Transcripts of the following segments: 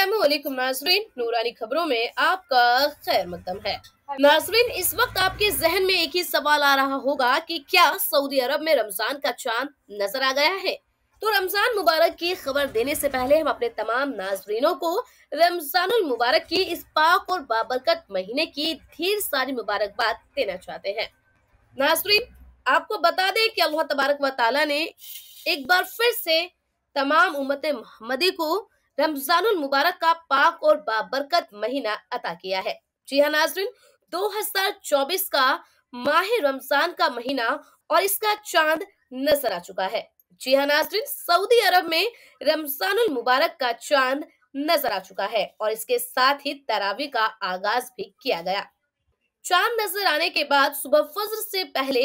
असलम नाजरीन नूरानी खबरों में आपका खैर मकदम है नाजरीन इस वक्त आपके जहन में एक ही सवाल आ रहा होगा कि क्या सऊदी अरब में रमजान का चांद नजर आ गया है तो रमजान मुबारक की खबर देने से पहले हम अपने तमाम नाजरीनों को रमजानुल मुबारक की इस पाक और बाबरकत महीने की ढेर सारी मुबारकबाद देना चाहते हैं नाजरीन आपको बता दें कि अल्लाह तबारक वाली ने एक बार फिर से तमाम उम्मत मोहम्मदी को रमजानुल मुबारक का पाक और बाबरकत महीना अता किया है जी हाँ नाजरीन 2024 का माह रमजान का महीना और इसका चांद नजर आ चुका है जी हाँ नाजरीन सऊदी अरब में रमजानुल मुबारक का चांद नजर आ चुका है और इसके साथ ही तरावी का आगाज भी किया गया चांद नजर आने के बाद सुबह फजर से पहले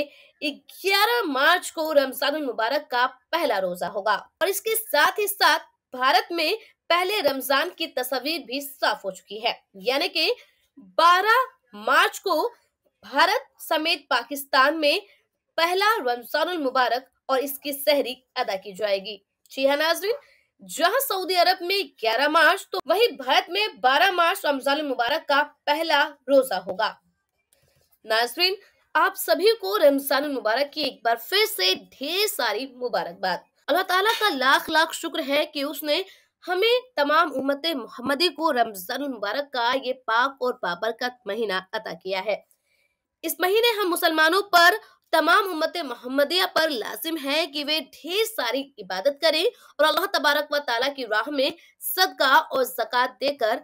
11 मार्च को रमजान मुबारक का पहला रोजा होगा और इसके साथ ही साथ भारत में पहले रमजान की तस्वीर भी साफ हो चुकी है यानी कि 12 मार्च को भारत समेत पाकिस्तान में पहला रमजान मुबारक और इसकी सहरी अदा की जाएगी जी हाँ नाजरीन सऊदी अरब में 11 मार्च तो वहीं भारत में 12 मार्च रमजान मुबारक का पहला रोजा होगा नाजरीन आप सभी को रमजान मुबारक की एक बार फिर से ढेर सारी मुबारकबाद अल्लाह ताला का लाख लाख शुक्र है कि उसने हमें तमाम उम्मत मोहम्मदी को रमजान मुबारक का ये पाक और बाबरकत महीना अता किया है इस महीने हम मुसलमानों पर तमाम उम्मत मोहम्मदिया पर लाजिम है कि वे ढेर सारी इबादत करें और अल्लाह तबारक व ताला की राह में सदका और जक़ात देकर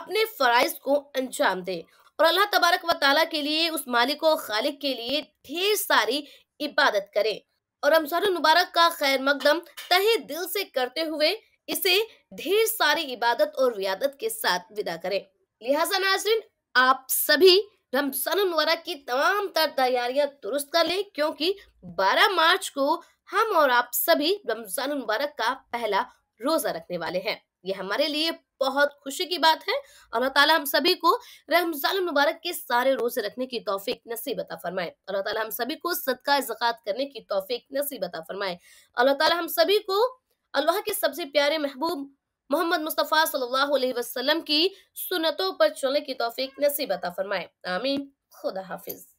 अपने फ़राइज को अंजाम दें और अल्लाह तबारक व ताला के लिए उस मालिक और खालिक के लिए ढेर सारी इबादत करें और रमजान मुबारक का खैर मकदम तहे दिल से करते हुए इसे ढेर सारी इबादत और रियादत के साथ विदा करें लिहाजा नाजरीन आप सभी रमजान मुबारक की तमाम तर तैयारियां दुरुस्त कर लें क्योंकि 12 मार्च को हम और आप सभी रमजान मुबारक का पहला रोजा रखने वाले हैं ये हमारे लिए बहुत खुशी की बात है अल्लाह ताला हम सभी को रमजान मुबारक के सारे रोजे रखने की तौफीक नसीब अता फरमाए अल्लाह ताला हम सभी को सदका जक़ात करने की तौफीक नसीब अता फरमाए अल्लाह ताला हम सभी को अल्लाह के सबसे प्यारे महबूब मोहम्मद मुस्तफ़ा सल्लल्लाहु अलैहि वसल्लम की सुनतों पर चलने की तौफीक नसीब अता फरमाए आमीन खुदा हाफिज़